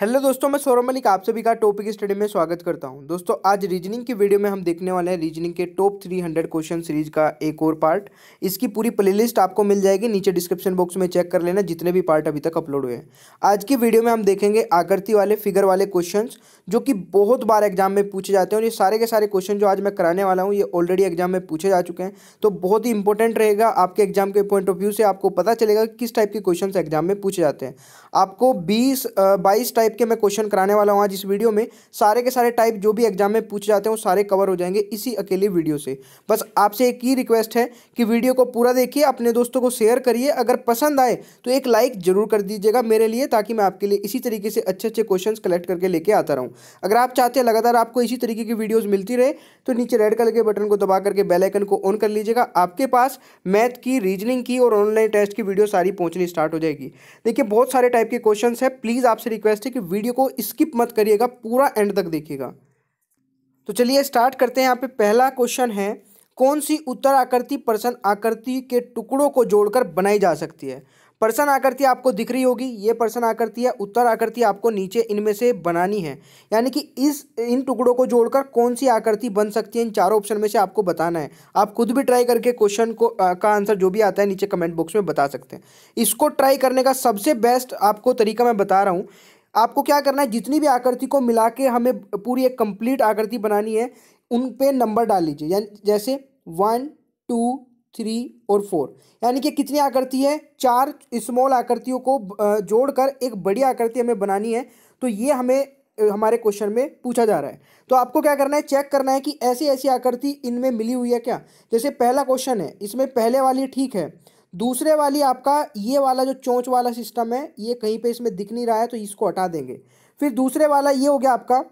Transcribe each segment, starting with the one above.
hello दोस्तों मैं सौरभ मलिक आप सभी का टॉपिक स्टडी में स्वागत करता हूं दोस्तों आज रीजनिंग की वीडियो में हम देखने वाले हैं रीजनिंग के टॉप 300 क्वेश्चन सीरीज का एक और पार्ट इसकी पूरी प्लेलिस्ट आपको मिल जाएगी नीचे डिस्क्रिप्शन बॉक्स में चेक कर लेना जितने भी पार्ट अभी तक अपलोड हुए हैं आज की वीडियो में हम देखेंगे आकृति वाले फिगर वाले क्वेश्चन जो कि बहुत बार एग्जाम में पूछे जाते हैं और ये सारे के सारे क्वेश्चन जो आज मैं कराने वाला हूँ ये ऑलरेडी एग्जाम में पूछे जा चुके हैं तो बहुत ही इंपॉर्टेंट रहेगा आपके एग्जाम के पॉइंट ऑफ व्यू से आपको पता चलेगा किस टाइप के क्वेश्चन एग्जाम में पूछे जाते हैं आपको बीस बाईस टाइप टाइप के मैं क्वेश्चन कराने वाला हूँ आज इस वीडियो में सारे के सारे टाइप जो भी एग्जाम में पूछे जाते हैं वो सारे कवर हो जाएंगे इसी अकेले वीडियो से बस आपसे एक ही रिक्वेस्ट है कि वीडियो को पूरा देखिए अपने दोस्तों को शेयर करिए अगर पसंद आए तो एक लाइक जरूर कर दीजिएगा मेरे लिए ताकि मैं आपके लिए इसी तरीके से अच्छे अच्छे क्वेश्चन कलेक्ट करके लेके आता रहूँ अगर आप चाहते हैं लगातार आपको इसी तरीके की वीडियोज़ मिलती रहे तो नीचे रेड कलर के बटन को दबा करके बेलाइकन को ऑन कर लीजिएगा आपके पास मैथ की रीजनिंग की और ऑनलाइन टेस्ट की वीडियो सारी पहुँचनी स्टार्ट हो जाएगी देखिए बहुत सारे टाइप के क्वेश्चन है प्लीज़ आपसे रिक्वेस्ट है कि कि वीडियो को स्किप मत करिएगा पूरा एंड तक देखिएगा तो चलिए स्टार्ट करते हैं यहाँ पे पहला क्वेश्चन है कौन सी उत्तर आकृति प्रसन्न आकृति के टुकड़ों को जोड़कर बनाई जा सकती है प्रसन्न आकृति आपको दिख रही होगी ये प्रसन्न आकृति है उत्तर आकृति आपको नीचे इनमें से बनानी है यानी कि इस इन टुकड़ों को जोड़कर कौन सी आकृति बन सकती है इन चारों ऑप्शन में से आपको बताना है आप खुद भी ट्राई करके क्वेश्चन को आ, का आंसर जो भी आता है नीचे कमेंट बॉक्स में बता सकते हैं इसको ट्राई करने का सबसे बेस्ट आपको तरीका मैं बता रहा हूँ आपको क्या करना है जितनी भी आकृति को मिला के हमें पूरी एक कंप्लीट आकृति बनानी है उन पे नंबर डाल लीजिए यानी जैसे वन टू थ्री और फोर यानी कि कितनी आकृति है चार स्मॉल आकृतियों को जोड़कर एक बड़ी आकृति हमें बनानी है तो ये हमें हमारे क्वेश्चन में पूछा जा रहा है तो आपको क्या करना है चेक करना है कि ऐसी ऐसी आकृति इनमें मिली हुई है क्या जैसे पहला क्वेश्चन है इसमें पहले वाली ठीक है दूसरे वाली आपका ये वाला जो चोंच वाला सिस्टम है ये कहीं पे इसमें दिख नहीं रहा है तो इसको हटा देंगे फिर दूसरे वाला ये हो गया आपका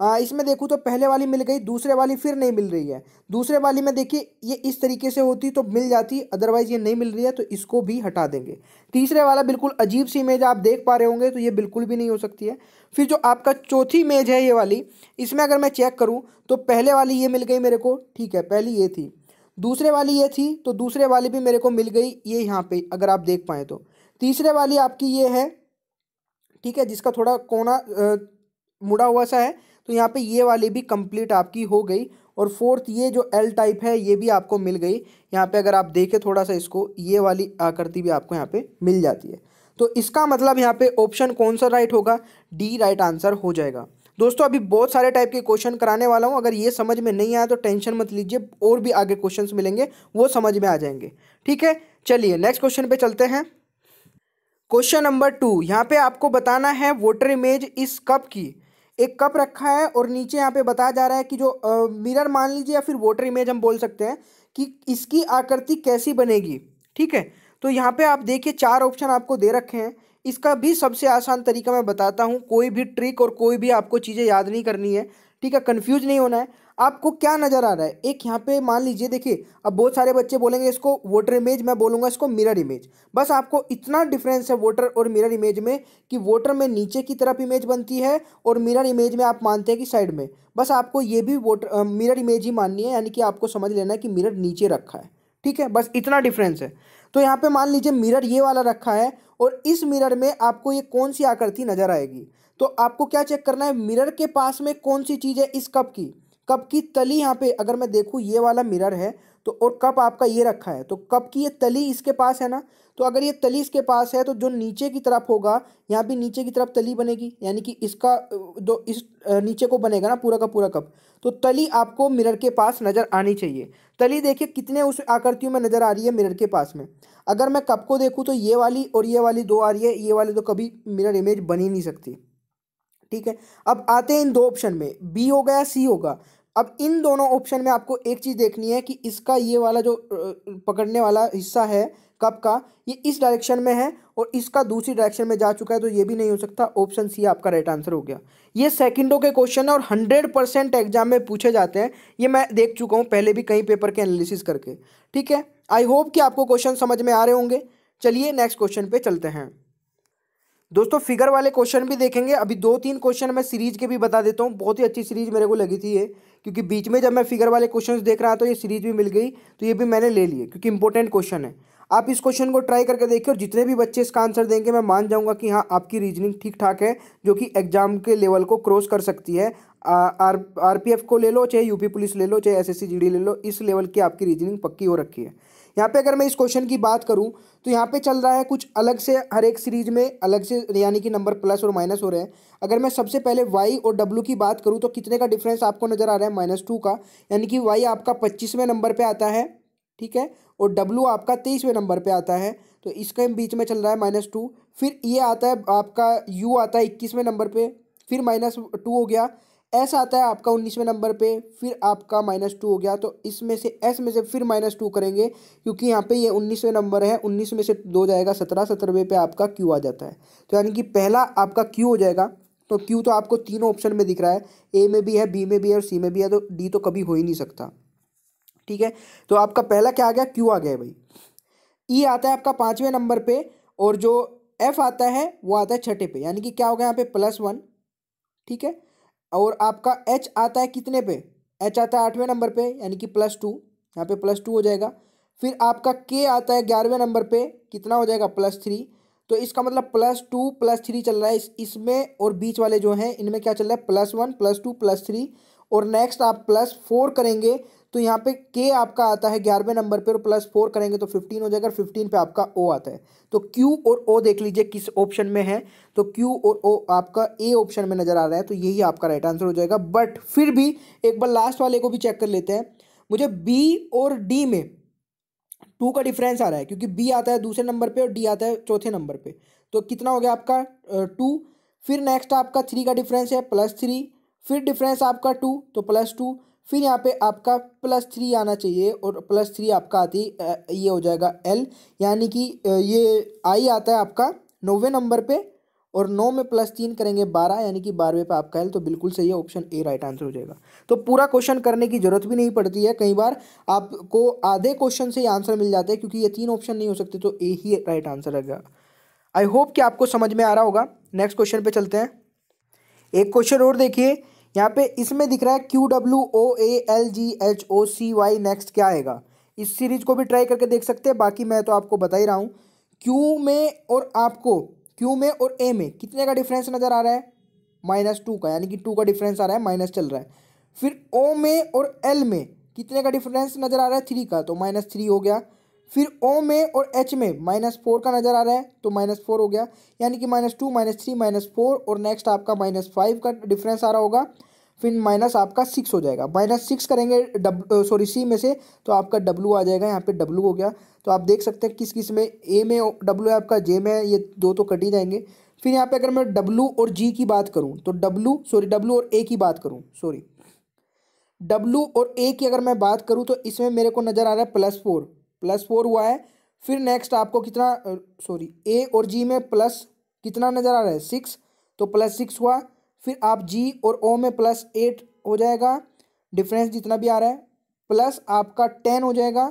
आ, इसमें देखूँ तो पहले वाली मिल गई दूसरे वाली फिर नहीं मिल रही है दूसरे वाली में देखिए ये इस तरीके से होती तो मिल जाती अदरवाइज़ ये नहीं मिल रही है तो इसको भी हटा देंगे तीसरे वाला बिल्कुल अजीब सी इमेज आप देख पा रहे होंगे तो ये बिल्कुल भी नहीं हो सकती है फिर जो आपका चौथी इमेज है ये वाली इसमें अगर मैं चेक करूँ तो पहले वाली ये मिल गई मेरे को ठीक है पहली ये थी दूसरे वाली ये थी तो दूसरे वाली भी मेरे को मिल गई ये यहाँ पे अगर आप देख पाएँ तो तीसरे वाली आपकी ये है ठीक है जिसका थोड़ा कोना मुड़ा हुआ सा है तो यहाँ पे ये वाली भी कंप्लीट आपकी हो गई और फोर्थ ये जो एल टाइप है ये भी आपको मिल गई यहाँ पे अगर आप देखें थोड़ा सा इसको ये वाली आकृति भी आपको यहाँ पे मिल जाती है तो इसका मतलब यहाँ पे ऑप्शन कौन सा राइट होगा डी राइट आंसर हो जाएगा दोस्तों अभी बहुत सारे टाइप के क्वेश्चन कराने वाला हूँ अगर ये समझ में नहीं आया तो टेंशन मत लीजिए और भी आगे क्वेश्चन मिलेंगे वो समझ में आ जाएंगे ठीक है चलिए नेक्स्ट क्वेश्चन पे चलते हैं क्वेश्चन नंबर टू यहाँ पे आपको बताना है वोटर इमेज इस कप की एक कप रखा है और नीचे यहाँ पे बताया जा रहा है कि जो आ, मिरर मान लीजिए या फिर वोटर इमेज हम बोल सकते हैं कि इसकी आकृति कैसी बनेगी ठीक है तो यहाँ पे आप देखिए चार ऑप्शन आपको दे रखे हैं इसका भी सबसे आसान तरीका मैं बताता हूँ कोई भी ट्रिक और कोई भी आपको चीज़ें याद नहीं करनी है ठीक है कन्फ्यूज नहीं होना है आपको क्या नज़र आ रहा है एक यहाँ पे मान लीजिए देखिए अब बहुत सारे बच्चे बोलेंगे इसको वोटर इमेज मैं बोलूँगा इसको मिरर इमेज बस आपको इतना डिफरेंस है वोटर और मिरर इमेज में कि वोटर में नीचे की तरफ इमेज बनती है और मिरर इमेज में आप मानते हैं कि साइड में बस आपको ये भी वोटर मिरर इमेज ही माननी है यानी कि आपको समझ लेना है कि मिरर नीचे रखा है ठीक है बस इतना डिफरेंस है तो यहाँ पर मान लीजिए मिरर ये वाला रखा है और इस मिरर में आपको ये कौन सी आकृति नज़र आएगी तो आपको क्या चेक करना है मिरर के पास में कौन सी चीज़ है इस कप की कप की तली यहाँ पे अगर मैं देखूँ ये वाला मिरर है तो और कप आपका ये रखा है तो कप की ये तली इसके पास है ना तो अगर ये तली इसके पास है तो जो नीचे की तरफ होगा यहाँ भी नीचे की तरफ तली बनेगी यानी कि इसका जो इस नीचे को बनेगा ना पूरा का पूरा कप तो तली आपको मिरर के पास नज़र आनी चाहिए तली देखिए कितने उस आकृतियों में नज़र आ रही है मिरर के पास में अगर मैं कप को देखूँ तो ये वाली और ये वाली दो आ रही है ये वाली तो कभी मिरर इमेज बन ही नहीं सकती ठीक है अब आते हैं इन दो ऑप्शन में बी होगा या सी होगा अब इन दोनों ऑप्शन में आपको एक चीज़ देखनी है कि इसका ये वाला जो पकड़ने वाला हिस्सा है कप का ये इस डायरेक्शन में है और इसका दूसरी डायरेक्शन में जा चुका है तो ये भी नहीं हो सकता ऑप्शन सी आपका राइट आंसर हो गया ये सेकंडों के क्वेश्चन है और हंड्रेड परसेंट एग्जाम में पूछे जाते हैं ये मैं देख चुका हूँ पहले भी कई पेपर के एनालिसिस करके ठीक है आई होप कि आपको क्वेश्चन समझ में आ रहे होंगे चलिए नेक्स्ट क्वेश्चन पर चलते हैं दोस्तों फिगर वाले क्वेश्चन भी देखेंगे अभी दो तीन क्वेश्चन मैं सीरीज के भी बता देता हूँ बहुत ही अच्छी सीरीज मेरे को लगी थी ये क्योंकि बीच में जब मैं फिगर वाले क्वेश्चन देख रहा था ये सीरीज भी मिल गई तो ये भी मैंने ले लिए क्योंकि इंपॉर्टेंट क्वेश्चन है आप इस क्वेश्चन को ट्राई करके देखिए और जितने भी बच्चे इसका आंसर देंगे मैं मान जाऊंगा कि हाँ आपकी रीजनिंग ठीक ठाक है जो कि एग्जाम के लेवल को क्रॉस कर सकती है आर आरपीएफ को ले लो चाहे यूपी पुलिस ले लो चाहे एसएससी जीडी ले लो इस लेवल की आपकी रीजनिंग पक्की हो रखी है यहाँ पे अगर मैं इस क्वेश्चन की बात करूँ तो यहाँ पे चल रहा है कुछ अलग से हर एक सीरीज में अलग से यानी कि नंबर प्लस और माइनस हो रहे हैं अगर मैं सबसे पहले वाई और डब्ल्यू की बात करूँ तो कितने का डिफरेंस आपको नज़र आ रहा है माइनस टू का यानी कि वाई आपका पच्चीसवें नंबर पर आता है ठीक है और डब्लू आपका तेईसवें नंबर पर आता है तो इसके बीच में चल रहा है माइनस टू फिर ये आता है आपका यू आता है इक्कीसवें नंबर पर फिर माइनस टू हो गया एस आता है आपका उन्नीसवें नंबर पे फिर आपका माइनस टू हो गया तो इसमें से एस में से फिर माइनस टू करेंगे क्योंकि यहाँ पे ये उन्नीसवें नंबर है उन्नीस में से दो जाएगा सत्रह सत्रहवें पे आपका क्यू आ जाता है तो यानी कि पहला आपका क्यू हो जाएगा तो क्यू तो आपको तीनों ऑप्शन में दिख रहा है ए में भी है बी में भी है और सी में भी है तो डी तो कभी हो ही नहीं सकता ठीक है तो आपका पहला क्या आ गया क्यू आ गया भाई ई e आता है आपका पाँचवें नंबर पर और जो एफ आता है वो आता है छठे पे यानी कि क्या हो गया यहाँ पे प्लस वन ठीक है और आपका एच आता है कितने पे एच आता है आठवें नंबर पे यानी कि प्लस टू यहाँ पे प्लस टू हो जाएगा फिर आपका के आता है ग्यारहवें नंबर पे कितना हो जाएगा प्लस थ्री तो इसका मतलब प्लस टू प्लस थ्री चल रहा है इस इसमें और बीच वाले जो हैं इनमें क्या चल रहा है plus one plus two plus three और नेक्स्ट आप प्लस फोर करेंगे तो यहाँ पे के आपका आता है ग्यारहवें नंबर पर प्लस फोर करेंगे तो फिफ्टीन हो जाएगा फिफ्टीन पे आपका ओ आता है तो क्यू और ओ देख लीजिए किस ऑप्शन में है तो क्यू और ओ आपका ए ऑप्शन में नज़र आ रहा है तो यही आपका राइट आंसर हो जाएगा बट फिर भी एक बार लास्ट वाले को भी चेक कर लेते हैं मुझे बी और डी में टू का डिफरेंस आ रहा है क्योंकि बी आता है दूसरे नंबर पे और डी आता है चौथे नंबर पे तो कितना हो गया आपका टू फिर नेक्स्ट आपका थ्री का डिफरेंस है प्लस थ्री फिर डिफरेंस आपका टू तो प्लस टू फिर यहाँ पे आपका प्लस थ्री आना चाहिए और प्लस थ्री आपका आती ये हो जाएगा एल यानी कि ये आई आता है आपका नौवे नंबर पे और नौ में प्लस तीन करेंगे बारह यानी कि बारहवें पे आपका एल तो बिल्कुल सही है ऑप्शन ए राइट आंसर हो जाएगा तो पूरा क्वेश्चन करने की जरूरत भी नहीं पड़ती है कई बार आपको आधे क्वेश्चन से ही आंसर मिल जाते हैं क्योंकि ये तीन ऑप्शन नहीं हो सकते तो ए ही राइट आंसर रहेगा आई होप कि आपको समझ में आ रहा होगा नेक्स्ट क्वेश्चन पर चलते हैं एक क्वेश्चन और देखिए यहाँ पे इसमें दिख रहा है Q W O A L G H O C Y next क्या आएगा इस सीरीज को भी ट्राई करके देख सकते हैं बाकी मैं तो आपको बता ही रहा हूँ क्यू में और आपको क्यू में और ए में कितने का डिफरेंस नज़र आ रहा है माइनस टू का यानी कि टू का डिफरेंस आ रहा है माइनस चल रहा है फिर ओ में और एल में कितने का डिफरेंस नज़र आ रहा है थ्री का तो माइनस थ्री हो गया फिर ओ में और एच में माइनस फोर का नज़र आ रहा है तो माइनस फोर हो गया यानी कि minus two minus three minus four और नेक्स्ट आपका माइनस फाइव का डिफरेंस आ रहा होगा फिर माइनस आपका सिक्स हो जाएगा माइनस सिक्स करेंगे सॉरी सी में से तो आपका डब्लू आ जाएगा यहाँ पे डब्लू हो गया तो आप देख सकते हैं किस किस में ए में डब्लू है आपका जे में है ये दो तो कट ही जाएंगे फिर यहाँ पे अगर मैं डब्लू और जी की बात करूँ तो डब्लू सॉरी डब्लू और ए की बात करूँ सॉरी डब्लू और ए की अगर मैं बात करूँ तो इसमें मेरे को नज़र आ रहा है प्लस फोर प्लस फोर हुआ है फिर नेक्स्ट आपको कितना सॉरी ए और जी में प्लस कितना नज़र आ रहा है सिक्स तो प्लस सिक्स हुआ फिर आप जी और ओ में प्लस एट हो जाएगा डिफरेंस जितना भी आ रहा है प्लस आपका टेन हो जाएगा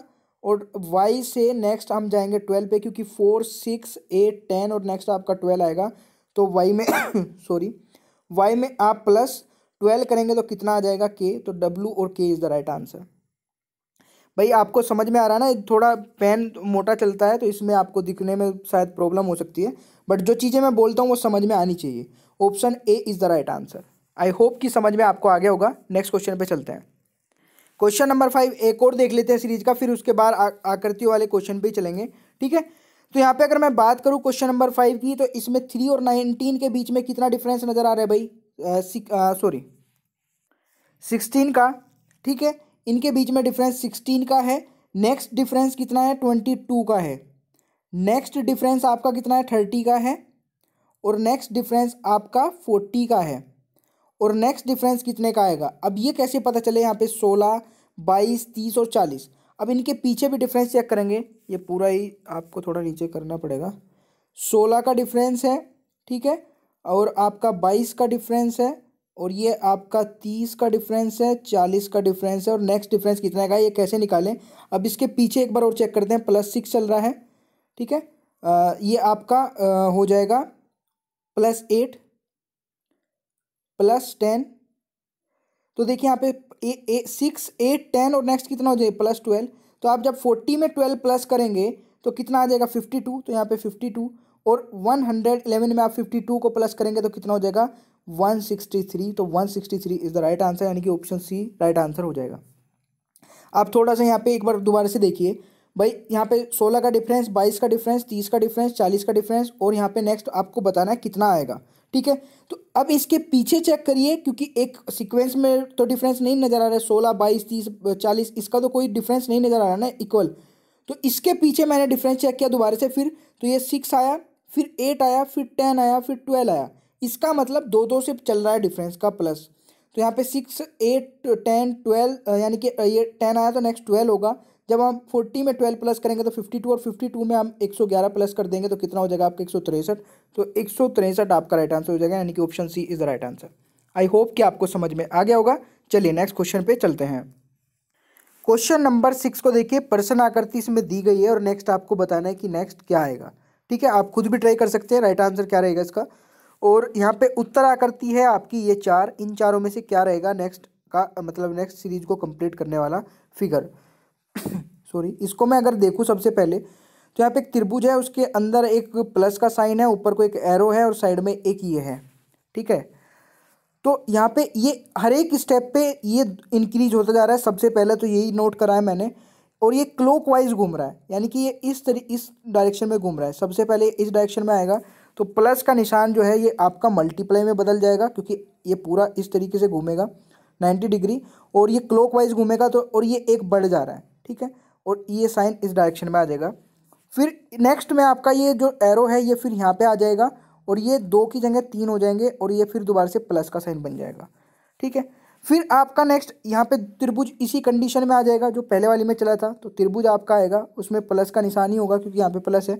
और वाई से नेक्स्ट हम जाएंगे ट्वेल्व पे क्योंकि फोर सिक्स एट टेन और नेक्स्ट आपका ट्वेल्व आएगा तो वाई में सॉरी वाई में आप प्लस ट्वेल्व करेंगे तो कितना आ जाएगा के तो डब्लू और के इज़ द राइट आंसर भाई आपको समझ में आ रहा है ना थोड़ा पेन मोटा चलता है तो इसमें आपको दिखने में शायद प्रॉब्लम हो सकती है बट जो चीज़ें मैं बोलता हूँ वो समझ में आनी चाहिए option A is the right answer I hope कि समझ में आपको आगे होगा नेक्स्ट क्वेश्चन पे चलते हैं क्वेश्चन नंबर फाइव एक और देख लेते हैं सीरीज का फिर उसके बाद आकृतियों वाले क्वेश्चन पर चलेंगे ठीक है तो यहाँ पर अगर मैं बात करूँ क्वेश्चन नंबर फाइव की तो इसमें थ्री और नाइनटीन के बीच में कितना डिफरेंस नज़र आ रहा है भाई सॉरी सिक्सटीन का ठीक है इनके बीच में डिफरेंस सिक्सटीन का है नेक्स्ट डिफरेंस कितना है ट्वेंटी टू का है नेक्स्ट डिफरेंस आपका कितना है थर्टी का है और नेक्स्ट डिफरेंस आपका फोर्टी का है और नेक्स्ट डिफरेंस कितने का आएगा अब ये कैसे पता चले यहाँ पे सोलह बाईस तीस और चालीस अब इनके पीछे भी डिफरेंस चेक करेंगे ये पूरा ही आपको थोड़ा नीचे करना पड़ेगा सोलह का डिफरेंस है ठीक है और आपका बाईस का डिफरेंस है और ये आपका तीस का डिफरेंस है चालीस का डिफरेंस है और नेक्स्ट डिफरेंस कितना का है ये कैसे निकालें अब इसके पीछे एक बार और चेक करते हैं प्लस सिक्स चल रहा है ठीक है आ, ये आपका आ, हो जाएगा प्लस एट प्लस टेन तो देखिए यहाँ पे सिक्स एट टेन और नेक्स्ट कितना हो जाएगा प्लस ट्वेल्व तो आप जब फोर्टी में ट्वेल्व प्लस करेंगे तो कितना आ जाएगा फिफ्टी टू तो यहाँ पे फिफ्टी टू और वन हंड्रेड इलेवन में आप फिफ्टी टू को प्लस करेंगे तो कितना हो जाएगा 163 तो 163 इज़ द राइट आंसर यानी कि ऑप्शन सी राइट आंसर हो जाएगा आप थोड़ा सा यहाँ पे एक बार दोबारा से देखिए भाई यहाँ पे 16 का डिफरेंस 22 का डिफरेंस 30 का डिफरेंस 40 का डिफरेंस और यहाँ पे नेक्स्ट आपको बताना है कितना आएगा ठीक है तो अब इसके पीछे चेक करिए क्योंकि एक सिक्वेंस में तो डिफरेंस नहीं नज़र आ रहा है सोलह बाईस तीस चालीस इसका तो कोई डिफरेंस नहीं नज़र आ रहा ना इक्वल तो इसके पीछे मैंने डिफरेंस चेक किया दोबारा से फिर तो ये सिक्स आया फिर एट आया फिर टेन आया फिर ट्वेल्व आया इसका मतलब दो दो से चल रहा है डिफरेंस का प्लस तो यहाँ पे सिक्स एट टेन ट्वेल्व यानी कि ये टेन आया तो नेक्स्ट ट्वेल्व होगा जब हम फोर्टी में ट्वेल्व प्लस करेंगे तो फिफ्टी टू और फिफ्टी टू में हम एक सौ ग्यारह प्लस कर देंगे तो कितना हो जाएगा आपका एक सौ तिरसठ तो एक सौ तिरसठ आपका राइट आंसर हो जाएगा यानी कि option C is the right answer I hope कि आपको समझ में आ गया होगा चलिए नेक्स्ट क्वेश्चन पे चलते हैं क्वेश्चन नंबर सिक्स को देखिए प्रश्न आकृति इसमें दी गई है और नेक्स्ट आपको बताना है कि नेक्स्ट क्या आएगा ठीक है आप खुद भी ट्राई कर सकते हैं राइट आंसर क्या रहेगा इसका और यहाँ पे आ करती है आपकी ये चार इन चारों में से क्या रहेगा नेक्स्ट का मतलब नेक्स्ट सीरीज को कंप्लीट करने वाला फिगर सॉरी इसको मैं अगर देखूँ सबसे पहले तो यहाँ पे एक त्रिभुज है उसके अंदर एक प्लस का साइन है ऊपर को एक एरो है और साइड में एक ये है ठीक है तो यहाँ पे ये हर एक स्टेप पे ये इंक्रीज होता जा रहा है सबसे पहले तो यही नोट करा है मैंने और ये क्लॉकवाइज घूम रहा है यानी कि ये इस तरी इस डायरेक्शन में घूम रहा है सबसे पहले इस डायरेक्शन में आएगा तो प्लस का निशान जो है ये आपका मल्टीप्लाई में बदल जाएगा क्योंकि ये पूरा इस तरीके से घूमेगा नाइन्टी डिग्री और ये क्लॉक वाइज घूमेगा तो और ये एक बढ़ जा रहा है ठीक है और ये साइन इस डायरेक्शन में आ जाएगा फिर नेक्स्ट में आपका ये जो एरो है ये फिर यहाँ पे आ जाएगा और ये दो की जगह तीन हो जाएंगे और ये फिर दोबारा से प्लस का साइन बन जाएगा ठीक है फिर आपका नेक्स्ट यहाँ पे त्रिभुज इसी कंडीशन में आ जाएगा जो पहले वाली में चला था तो त्रिभुज आपका आएगा उसमें प्लस का निशान ही होगा क्योंकि यहाँ पे प्लस है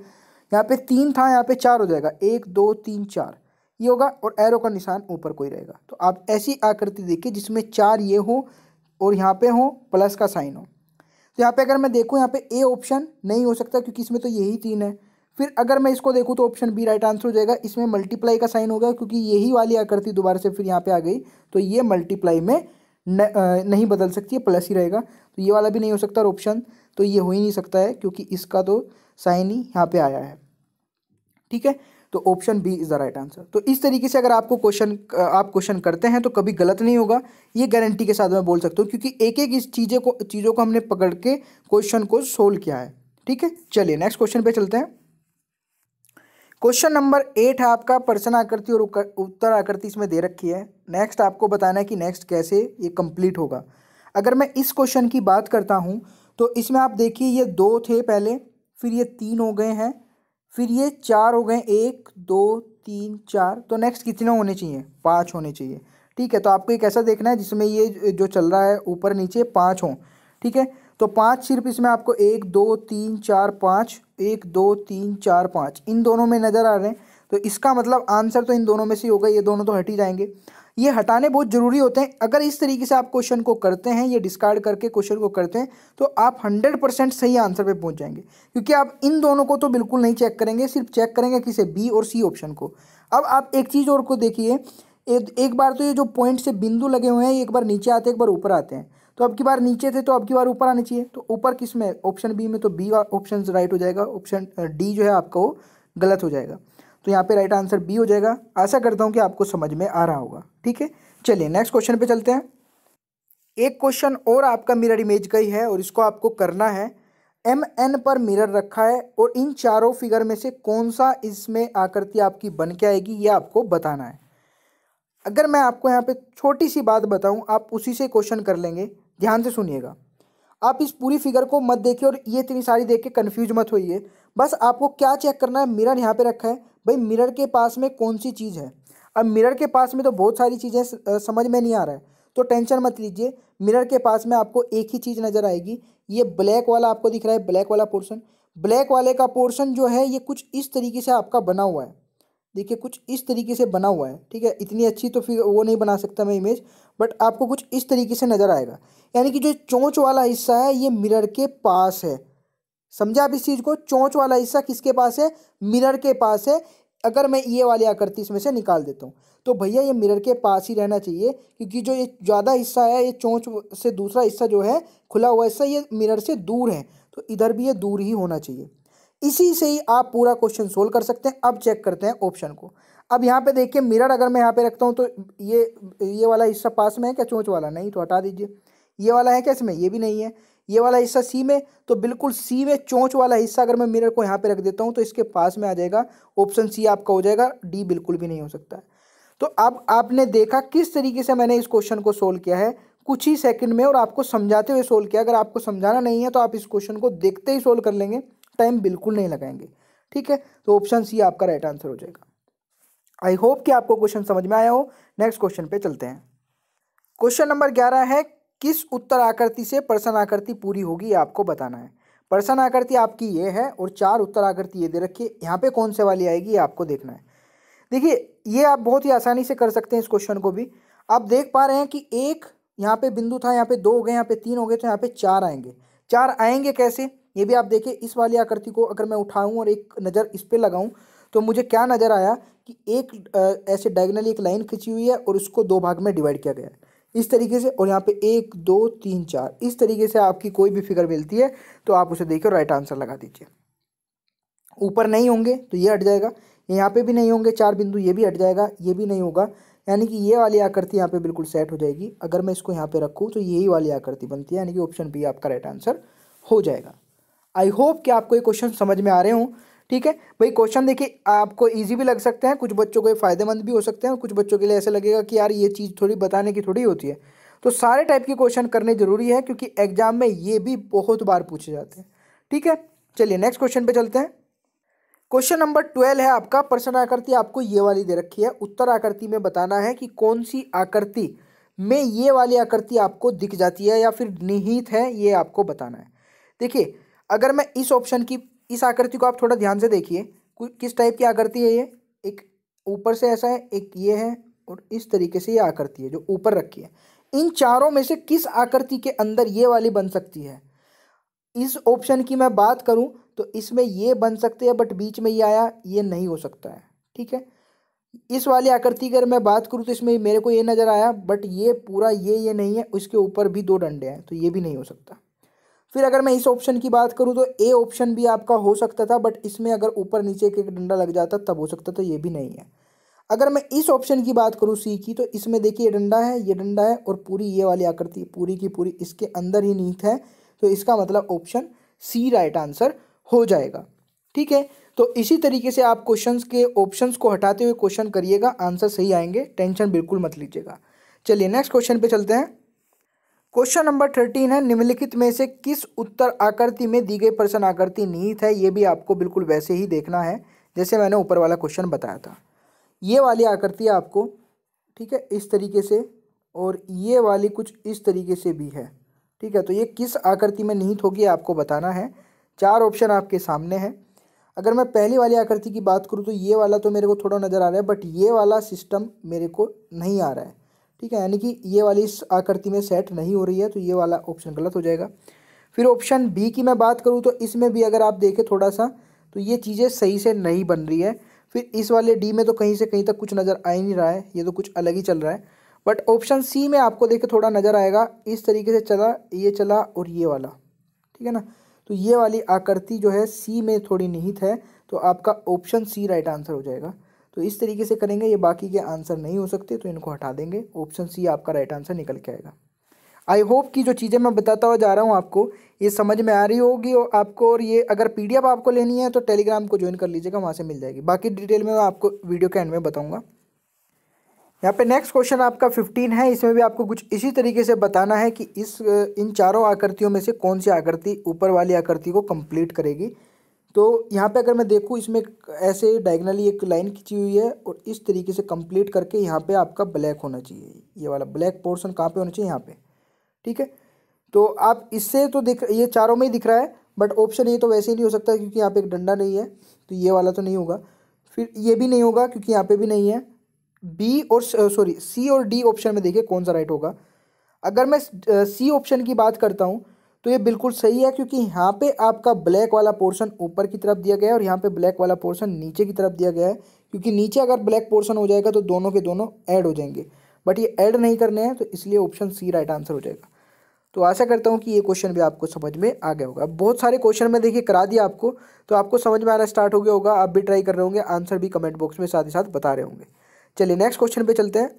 यहाँ पे तीन था यहाँ पे चार हो जाएगा एक दो तीन चार ये होगा और एरो का निशान ऊपर कोई रहेगा तो आप ऐसी आकृति देखिए जिसमें चार ये हो और यहाँ पे हो प्लस का साइन हो तो यहाँ पे अगर मैं देखूँ यहाँ पे ए ऑप्शन नहीं हो सकता क्योंकि इसमें तो यही तीन है फिर अगर मैं इसको देखूँ तो ऑप्शन बी राइट आंसर हो जाएगा इसमें मल्टीप्लाई का साइन होगा क्योंकि यही वाली आकृति दोबारा से फिर यहाँ पर आ गई तो ये मल्टीप्लाई में न, आ, नहीं बदल सकती है प्लस ही रहेगा तो ये वाला भी नहीं हो सकता ऑप्शन तो ये हो ही नहीं सकता है क्योंकि इसका तो साइन ही यहाँ पे आया है ठीक है तो option B is the right answer तो इस तरीके से अगर आपको क्वेश्चन आप क्वेश्चन करते हैं तो कभी गलत नहीं होगा ये गारंटी के साथ मैं बोल सकता हूँ क्योंकि एक एक इस चीज़ें को चीज़ों को हमने पकड़ के क्वेश्चन को सोल्व किया है ठीक है चलिए नेक्स्ट क्वेश्चन पे चलते हैं क्वेश्चन नंबर एट है आपका प्रश्न आकृति और उत्तर आकृति इसमें दे रखी है नेक्स्ट आपको बताना है कि नेक्स्ट कैसे ये कंप्लीट होगा अगर मैं इस क्वेश्चन की बात करता हूँ तो इसमें आप देखिए ये दो थे पहले फिर ये तीन हो गए हैं फिर ये चार हो गए एक दो तीन चार तो नेक्स्ट कितने होने चाहिए पाँच होने चाहिए ठीक है तो आपको एक ऐसा देखना है जिसमें ये जो चल रहा है ऊपर नीचे पाँच हों ठीक है तो पाँच सिर्फ इसमें आपको एक दो तीन चार पाँच एक दो तीन चार पाँच इन दोनों में नज़र आ रहे हैं तो इसका मतलब आंसर तो इन दोनों में से होगा ये दोनों तो हट ही जाएंगे ये हटाने बहुत ज़रूरी होते हैं अगर इस तरीके से आप क्वेश्चन को करते हैं ये डिस्कार्ड करके क्वेश्चन को करते हैं तो आप हंड्रेड परसेंट सही आंसर पर पहुँच जाएंगे क्योंकि आप इन दोनों को तो बिल्कुल नहीं चेक करेंगे सिर्फ चेक करेंगे किसे बी और सी ऑप्शन को अब आप एक चीज़ और को देखिए एक, बार तो ये जो पॉइंट से बिंदु लगे हुए हैं एक बार नीचे आते हैं एक बार ऊपर आते हैं तो अब की बार नीचे थे तो अब की बार ऊपर आने चाहिए तो ऊपर किस में ऑप्शन बी में तो बी ऑप्शन राइट हो जाएगा ऑप्शन डी जो है आपका वो गलत हो जाएगा तो यहाँ पे राइट आंसर बी हो जाएगा आशा करता हूँ कि आपको समझ में आ रहा होगा ठीक है चलिए नेक्स्ट क्वेश्चन पे चलते हैं एक क्वेश्चन और आपका मिरर इमेज का ही है और इसको आपको करना है एम एन पर मिरर रखा है और इन चारों फिगर में से कौन सा इसमें आकृति आपकी बन के आएगी ये आपको बताना है अगर मैं आपको यहाँ पे छोटी सी बात बताऊँ आप उसी से क्वेश्चन कर लेंगे ध्यान से सुनिएगा आप इस पूरी फिगर को मत देखिए और ये इतनी सारी देख के कन्फ्यूज मत होइए बस आपको क्या चेक करना है मिरर यहाँ पे रखा है भाई मिरर के पास में कौन सी चीज़ है अब मिरर के पास में तो बहुत सारी चीज़ें समझ में नहीं आ रहा है तो टेंशन मत लीजिए मिरर के पास में आपको एक ही चीज़ नज़र आएगी ये ब्लैक वाला आपको दिख रहा है ब्लैक वाला पोर्शन ब्लैक वाले का पोर्शन जो है ये कुछ इस तरीके से आपका बना हुआ है देखिए कुछ इस तरीके से बना हुआ है ठीक है इतनी अच्छी तो फिर वो नहीं बना सकता मैं इमेज बट आपको कुछ इस तरीके से नज़र आएगा यानी कि जो चोंच वाला हिस्सा है ये मिरर के पास है समझा आप इस चीज़ को चोंच वाला हिस्सा किसके पास है मिरर के पास है अगर मैं ये वाले आकृति इसमें से निकाल देता हूँ तो भैया ये मिरर के पास ही रहना चाहिए क्योंकि जो ये ज़्यादा हिस्सा है ये चोंच से दूसरा हिस्सा जो है खुला हुआ हिस्सा ये मिरर से दूर है तो इधर भी ये दूर ही होना चाहिए इसी से ही आप पूरा क्वेश्चन सोल्व कर सकते हैं अब चेक करते हैं ऑप्शन को अब यहाँ पे देखिए मिरर अगर मैं यहाँ पे रखता हूँ तो ये ये वाला हिस्सा पास में है क्या चोंच वाला नहीं तो हटा दीजिए ये वाला है क्या इसमें ये भी नहीं है ये वाला हिस्सा सी में तो बिल्कुल सी में चोंच वाला हिस्सा अगर मैं मिरर को यहाँ पे रख देता हूँ तो इसके पास में आ जाएगा ऑप्शन सी आपका हो जाएगा डी बिल्कुल भी नहीं हो सकता है तो अब आपने देखा किस तरीके से मैंने इस क्वेश्चन को सोल्व किया है कुछ ही सेकंड में और आपको समझाते हुए सोल्व किया अगर आपको समझाना नहीं है तो आप इस क्वेश्चन को देखते ही सोल्व कर लेंगे टाइम बिल्कुल नहीं लगाएंगे ठीक है तो ऑप्शन सी आपका राइट आंसर हो जाएगा आई होप कि आपको क्वेश्चन समझ में आया हो नेक्स्ट क्वेश्चन पे चलते हैं क्वेश्चन नंबर ग्यारह है किस उत्तर आकृति से प्रश्न आकृति पूरी होगी आपको बताना है प्रश्न आकृति आपकी ये है और चार उत्तर आकृति ये दे रखिए यहाँ पे कौन से वाली आएगी ये आपको देखना है देखिए ये आप बहुत ही आसानी से कर सकते हैं इस क्वेश्चन को भी आप देख पा रहे हैं कि एक यहाँ पे बिंदु था यहाँ पे दो हो गए यहाँ पे तीन हो गए तो यहाँ पे चार आएंगे चार आएंगे कैसे ये भी आप देखिए इस वाली आकृति को अगर मैं उठाऊँ और एक नज़र इस पर लगाऊँ तो मुझे क्या नज़र आया कि एक ऐसे डायगनली एक लाइन खिंची हुई है और उसको दो भाग में डिवाइड किया गया है इस तरीके से और यहाँ पे एक दो तीन चार इस तरीके से आपकी कोई भी फिगर मिलती है तो आप उसे देखिए राइट आंसर लगा दीजिए ऊपर नहीं होंगे तो ये हट जाएगा यहाँ पे भी नहीं होंगे चार बिंदु ये भी हट जाएगा ये भी नहीं होगा यानी कि ये वाली आकृति यहाँ पे बिल्कुल सेट हो जाएगी अगर मैं इसको यहाँ पे रखूँ तो यही वाली आकृति बनती है यानी कि ऑप्शन बी आपका राइट आंसर हो जाएगा आई होप कि आपको ये क्वेश्चन समझ में आ रहे हों ठीक है भाई क्वेश्चन देखिए आपको ईजी भी लग सकते हैं कुछ बच्चों को फ़ायदेमंद भी हो सकते हैं और कुछ बच्चों के लिए ऐसा लगेगा कि यार ये चीज़ थोड़ी बताने की थोड़ी होती है तो सारे टाइप के क्वेश्चन करने ज़रूरी है क्योंकि एग्जाम में ये भी बहुत बार पूछे जाते हैं ठीक है चलिए नेक्स्ट क्वेश्चन पर चलते हैं क्वेश्चन नंबर ट्वेल्व है आपका प्रश्न आकृति आपको ये वाली दे रखी है उत्तर आकृति में बताना है कि कौन सी आकृति में ये वाली आकृति आपको दिख जाती है या फिर निहित है ये आपको बताना है देखिए अगर मैं इस ऑप्शन की इस आकृति को आप थोड़ा ध्यान से देखिए किस टाइप की आकृति है ये एक ऊपर से ऐसा है एक ये है और इस तरीके से ये आकृति है जो ऊपर रखी है इन चारों में से किस आकृति के अंदर ये वाली बन सकती है इस ऑप्शन की मैं बात करूं तो इसमें ये बन सकते हैं बट बीच में ये आया ये नहीं हो सकता है ठीक है इस वाली आकृति की अगर मैं बात करूँ तो इसमें मेरे को ये नज़र आया बट ये पूरा ये ये नहीं है उसके ऊपर भी दो डंडे हैं तो ये भी नहीं हो सकता फिर अगर मैं इस ऑप्शन की बात करूँ तो ए ऑप्शन भी आपका हो सकता था बट इसमें अगर ऊपर नीचे एक डंडा लग जाता तब हो सकता था ये भी नहीं है अगर मैं इस ऑप्शन की बात करूँ सी की तो इसमें देखिए ये डंडा है ये डंडा है और पूरी ये वाली आकृति पूरी की पूरी इसके अंदर ही नीत है तो इसका मतलब ऑप्शन सी राइट आंसर हो जाएगा ठीक है तो इसी तरीके से आप क्वेश्चंस के ऑप्शंस को हटाते हुए क्वेश्चन करिएगा आंसर सही आएंगे टेंशन बिल्कुल मत लीजिएगा चलिए नेक्स्ट क्वेश्चन पे चलते हैं क्वेश्चन नंबर थर्टीन है निम्नलिखित में से किस उत्तर आकृति में दी गई प्रश्न आकृति निहित है ये भी आपको बिल्कुल वैसे ही देखना है जैसे मैंने ऊपर वाला क्वेश्चन बताया था ये वाली आकृति आपको ठीक है इस तरीके से और ये वाली कुछ इस तरीके से भी है ठीक है तो ये किस आकृति में निहित होगी आपको बताना है चार ऑप्शन आपके सामने हैं अगर मैं पहली वाली आकृति की बात करूँ तो ये वाला तो मेरे को थोड़ा नज़र आ रहा है बट ये वाला सिस्टम मेरे को नहीं आ रहा है ठीक है यानी कि ये वाली इस आकृति में सेट नहीं हो रही है तो ये वाला ऑप्शन गलत हो जाएगा फिर ऑप्शन बी की मैं बात करूँ तो इसमें भी अगर आप देखें थोड़ा सा तो ये चीज़ें सही से नहीं बन रही है फिर इस वाले डी में तो कहीं से कहीं तक कुछ नज़र आ ही नहीं रहा है ये तो कुछ अलग ही चल रहा है बट ऑप्शन सी में आपको देखे थोड़ा नज़र आएगा इस तरीके से चला ये चला और ये वाला ठीक है ना तो ये वाली आकृति जो है सी में थोड़ी निहित है तो आपका ऑप्शन सी राइट आंसर हो जाएगा तो इस तरीके से करेंगे ये बाकी के आंसर नहीं हो सकते तो इनको हटा देंगे ऑप्शन सी आपका राइट आंसर निकल के आएगा आई होप कि जो चीज़ें मैं बताता हुआ जा रहा हूँ आपको ये समझ में आ रही होगी और आपको और ये अगर एफ आपको लेनी है तो टेलीग्राम को ज्वाइन कर लीजिएगा वहाँ से मिल जाएगी बाकी डिटेल में मैं आपको वीडियो के एंड में बताऊँगा यहाँ पे नेक्स्ट क्वेश्चन आपका फिफ्टीन है इसमें भी आपको कुछ इसी तरीके से बताना है कि इस इन चारों आकृतियों में से कौन सी आकृति ऊपर वाली आकृति को कंप्लीट करेगी तो यहाँ पे अगर मैं देखूँ इसमें ऐसे डायगनली एक लाइन खींची हुई है और इस तरीके से कंप्लीट करके यहाँ पे आपका ब्लैक होना चाहिए ये वाला ब्लैक पोर्शन कहाँ पे होना चाहिए यहाँ पे ठीक है तो आप इससे तो दिख ये चारों में ही दिख रहा है बट ऑप्शन ये तो वैसे ही नहीं हो सकता क्योंकि यहाँ पे एक डंडा नहीं है तो ये वाला तो नहीं होगा फिर ये भी नहीं होगा क्योंकि यहाँ पर भी नहीं है बी और सॉरी सी और डी ऑप्शन में देखिए कौन सा राइट होगा अगर मैं सी ऑप्शन की बात करता हूँ तो ये बिल्कुल सही है क्योंकि यहाँ पे आपका ब्लैक वाला पोर्शन ऊपर की तरफ दिया गया है और यहाँ पे ब्लैक वाला पोर्शन नीचे की तरफ दिया गया है क्योंकि नीचे अगर ब्लैक पोर्शन हो जाएगा तो दोनों के दोनों ऐड हो जाएंगे बट ये ऐड नहीं करने हैं तो इसलिए ऑप्शन सी राइट आंसर हो जाएगा तो आशा करता हूँ कि ये क्वेश्चन भी आपको समझ में आ गया होगा बहुत सारे क्वेश्चन मैं देखिए करा दिया आपको तो आपको समझ में आना स्टार्ट हो गया होगा आप भी ट्राई कर रहे होंगे आंसर भी कमेंट बॉक्स में साथ ही साथ बता रहे होंगे चलिए नेक्स्ट क्वेश्चन पर चलते हैं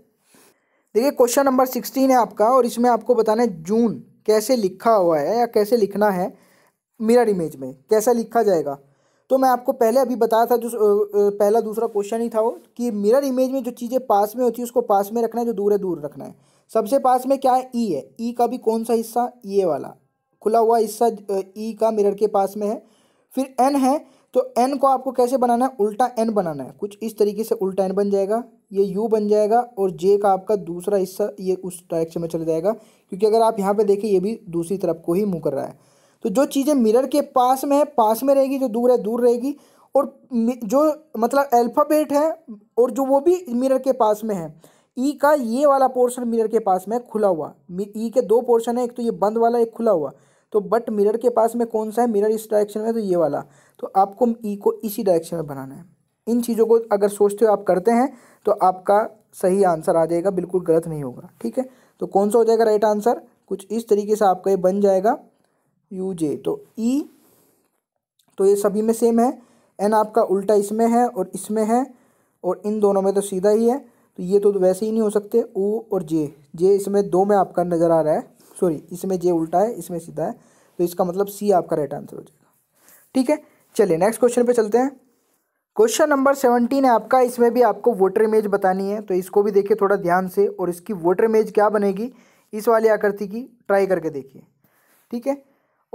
देखिए क्वेश्चन नंबर सिक्सटीन है आपका और इसमें आपको बताना है जून कैसे लिखा हुआ है या कैसे लिखना है मिरर इमेज में कैसा लिखा जाएगा तो मैं आपको पहले अभी बताया था जो पहला दूसरा क्वेश्चन ही था वो कि मिरर इमेज में जो चीज़ें पास में होती है उसको पास में रखना है जो दूर है दूर रखना है सबसे पास में क्या है ई e है ई e का भी कौन सा हिस्सा ये वाला खुला हुआ हिस्सा ई e का मिरर के पास में है फिर एन है तो एन को आपको कैसे बनाना है उल्टा एन बनाना है कुछ इस तरीके से उल्टा एन बन जाएगा ये यू बन जाएगा और जे का आपका दूसरा हिस्सा ये उस डायरेक्शन में चला जाएगा क्योंकि अगर आप यहाँ पे देखें ये भी दूसरी तरफ को ही मुँह कर रहा है तो जो चीज़ें मिरर के पास में है पास में रहेगी जो दूर है दूर रहेगी और जो मतलब अल्फ़ाबेट है और जो वो भी मिरर के पास में है ई e का ये वाला पोर्शन मिरर के पास में खुला हुआ ई e के दो पोर्शन है एक तो ये बंद वाला एक खुला हुआ तो बट मिरर के पास में कौन सा है मिरर इस डायरेक्शन में तो ये वाला तो आपको ई e को इसी डायरेक्शन में बनाना है इन चीज़ों को अगर सोचते हो आप करते हैं तो आपका सही आंसर आ जाएगा बिल्कुल गलत नहीं होगा ठीक है तो कौन सा हो जाएगा राइट आंसर कुछ इस तरीके से आपका ये बन जाएगा यू जे तो ई e, तो ये सभी में सेम है एन आपका उल्टा इसमें है और इसमें है और इन दोनों में तो सीधा ही है तो ये तो वैसे ही नहीं हो सकते ओ और जे जे इसमें दो में आपका नज़र आ रहा है सॉरी इसमें जे उल्टा है इसमें सीधा है तो इसका मतलब सी आपका राइट आंसर हो जाएगा ठीक है चलिए नेक्स्ट क्वेश्चन पे चलते हैं क्वेश्चन नंबर सेवनटीन है आपका इसमें भी आपको वोटर इमेज बतानी है तो इसको भी देखिए थोड़ा ध्यान से और इसकी वोटर इमेज क्या बनेगी इस वाली आकृति की ट्राई करके देखिए ठीक है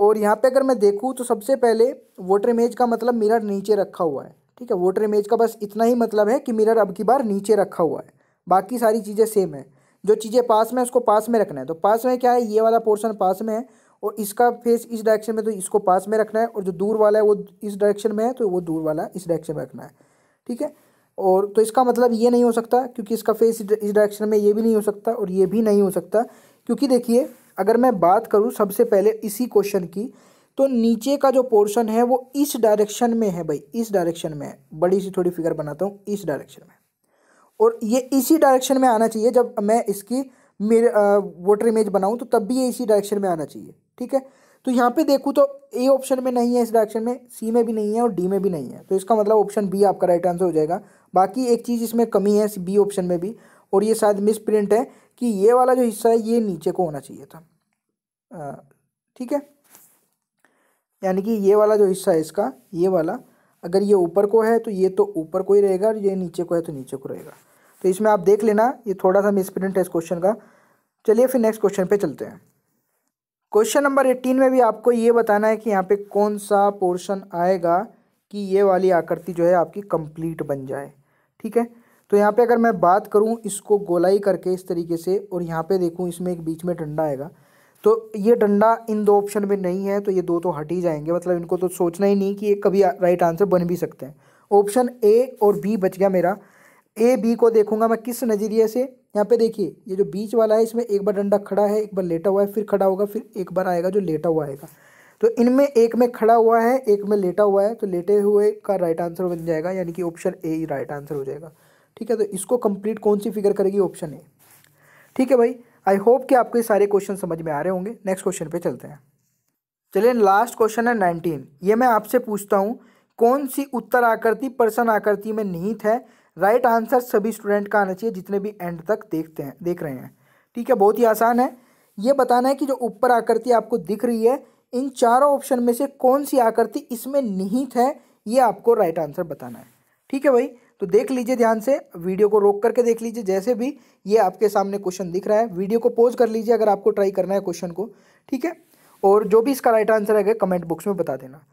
और यहाँ पे अगर मैं देखूँ तो सबसे पहले वोटर इमेज का मतलब मिरर नीचे रखा हुआ है ठीक है वोटर इमेज का बस इतना ही मतलब है कि मिरर अब की बार नीचे रखा हुआ है बाकी सारी चीज़ें सेम है जो चीज़ें पास में उसको पास में रखना है तो पास में क्या है ये वाला पोर्सन पास में है और इसका फेस इस डायरेक्शन में तो इसको पास में रखना है और जो दूर वाला है वो इस डायरेक्शन में है तो वो दूर वाला इस डायरेक्शन में रखना है ठीक है और तो इसका मतलब ये नहीं हो सकता क्योंकि इसका फेस इस डायरेक्शन में ये भी नहीं हो सकता और ये भी नहीं हो सकता क्योंकि देखिए अगर मैं बात करूँ सबसे पहले इसी क्वेश्चन की तो नीचे का जो पोर्शन है वो इस डायरेक्शन में है भाई इस डायरेक्शन में है बड़ी सी थोड़ी फिगर बनाता हूँ इस डायरेक्शन में और ये इसी डायरेक्शन में आना चाहिए जब मैं इसकी मेरे वोटर इमेज बनाऊँ तो तब भी ये इसी डायरेक्शन में आना चाहिए ठीक है तो यहाँ पे देखूँ तो ए ऑप्शन में नहीं है इस डायरेक्शन में सी में भी नहीं है और डी में भी नहीं है तो इसका मतलब ऑप्शन बी आपका राइट आंसर हो जाएगा बाकी एक चीज़ इसमें कमी है बी ऑप्शन में भी और ये शायद मिस प्रिंट है कि ये वाला जो हिस्सा है ये नीचे को होना चाहिए था ठीक है यानी कि ये वाला जो हिस्सा है इसका ये वाला अगर ये ऊपर को है तो ये तो ऊपर को ही रहेगा और ये नीचे को है तो नीचे को रहेगा तो इसमें आप देख लेना ये थोड़ा सा मिसप्रिंट है इस क्वेश्चन का चलिए फिर नेक्स्ट क्वेश्चन पे चलते हैं क्वेश्चन नंबर एट्टीन में भी आपको ये बताना है कि यहाँ पे कौन सा पोर्शन आएगा कि ये वाली आकृति जो है आपकी कंप्लीट बन जाए ठीक है तो यहाँ पे अगर मैं बात करूँ इसको गोलाई करके इस तरीके से और यहाँ पे देखूँ इसमें एक बीच में डंडा आएगा तो ये डंडा इन दो ऑप्शन में नहीं है तो ये दो तो हट ही जाएंगे मतलब इनको तो सोचना ही नहीं कि ये कभी राइट आंसर बन भी सकते हैं ऑप्शन ए और बी बच गया मेरा ए बी को देखूंगा मैं किस नज़रिए से यहाँ पे देखिए ये जो बीच वाला है इसमें एक बार डंडा खड़ा है एक बार लेटा हुआ है फिर खड़ा होगा फिर एक बार आएगा जो लेटा हुआ आएगा तो इनमें एक में खड़ा हुआ है एक में लेटा हुआ है तो लेटे हुए का राइट आंसर बन जाएगा यानी कि ऑप्शन ए ही राइट आंसर हो जाएगा ठीक है तो इसको कंप्लीट कौन सी फिगर करेगी ऑप्शन ए ठीक है भाई आई होप कि आपको ये सारे क्वेश्चन समझ में आ रहे होंगे नेक्स्ट क्वेश्चन पे चलते हैं चलिए लास्ट क्वेश्चन है नाइनटीन ये मैं आपसे पूछता हूँ कौन सी उत्तर आकृति प्रसन्न आकृति में निहित है राइट आंसर सभी स्टूडेंट का आना चाहिए जितने भी एंड तक देखते हैं देख रहे हैं ठीक है बहुत ही आसान है ये बताना है कि जो ऊपर आकृति आपको दिख रही है इन चारों ऑप्शन में से कौन सी आकृति इसमें निहित है ये आपको राइट आंसर बताना है ठीक है भाई तो देख लीजिए ध्यान से वीडियो को रोक करके देख लीजिए जैसे भी ये आपके सामने क्वेश्चन दिख रहा है वीडियो को पॉज कर लीजिए अगर आपको ट्राई करना है क्वेश्चन को ठीक है और जो भी इसका राइट आंसर है कमेंट बॉक्स में बता देना